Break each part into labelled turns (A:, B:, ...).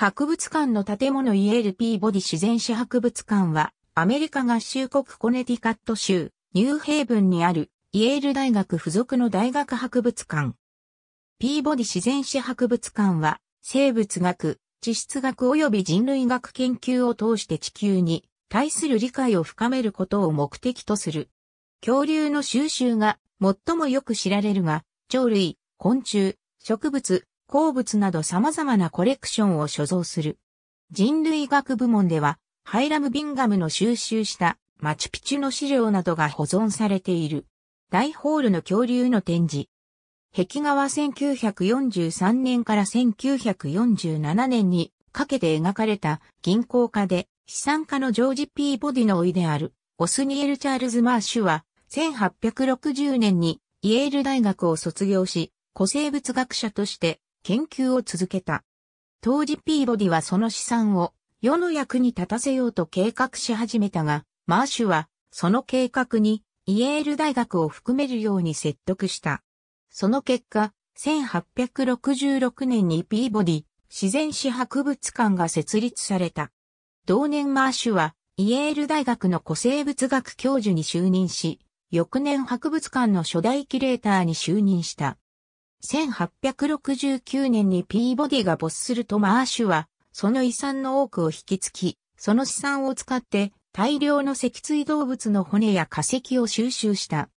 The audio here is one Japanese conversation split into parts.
A: 博物館の建物イエールピーボディ自然史博物館は、アメリカ合衆国コネティカット州、ニューヘイブンにある、イエール大学附属の大学博物館。ピーボディ自然史博物館は、生物学、地質学及び人類学研究を通して地球に対する理解を深めることを目的とする。恐竜の収集が最もよく知られるが、鳥類、昆虫、植物、鉱物など様々なコレクションを所蔵する。人類学部門では、ハイラム・ビンガムの収集したマチュピチュの資料などが保存されている。大ホールの恐竜の展示。壁画は1943年から1947年にかけて描かれた銀行家で資産家のジョージ・ P・ ボディの老いであるオスニエル・チャールズ・マーシュは1860年にイェール大学を卒業し古生物学者として研究を続けた。当時ピーボディはその資産を世の役に立たせようと計画し始めたが、マーシュはその計画にイエール大学を含めるように説得した。その結果、1866年にピーボディ自然史博物館が設立された。同年マーシュはイエール大学の古生物学教授に就任し、翌年博物館の初代キュレーターに就任した。1869年にピーボディが没するとマーシュは、その遺産の多くを引き継ぎ、その資産を使って大量の脊椎動物の骨や化石を収集した。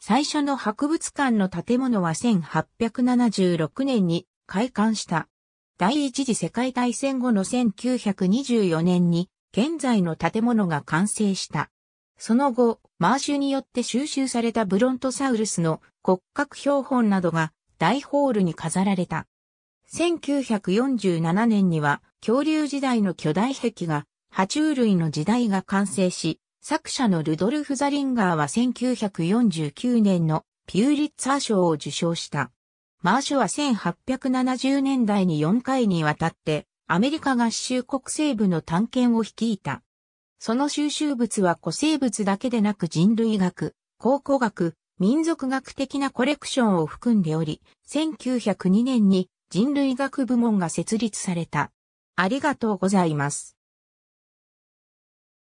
A: 最初の博物館の建物は1876年に開館した。第一次世界大戦後の1924年に現在の建物が完成した。その後、マーシュによって収集されたブロントサウルスの骨格標本などが大ホールに飾られた。1947年には恐竜時代の巨大壁画、爬虫類の時代が完成し、作者のルドルフ・ザリンガーは1949年のピューリッツァー賞を受賞した。マーシュは1870年代に4回にわたってアメリカ合衆国西部の探検を率いた。その収集物は古生物だけでなく人類学、考古学、民族学的なコレクションを含んでおり、1902年に人類学部門が設立された。ありがとうございます。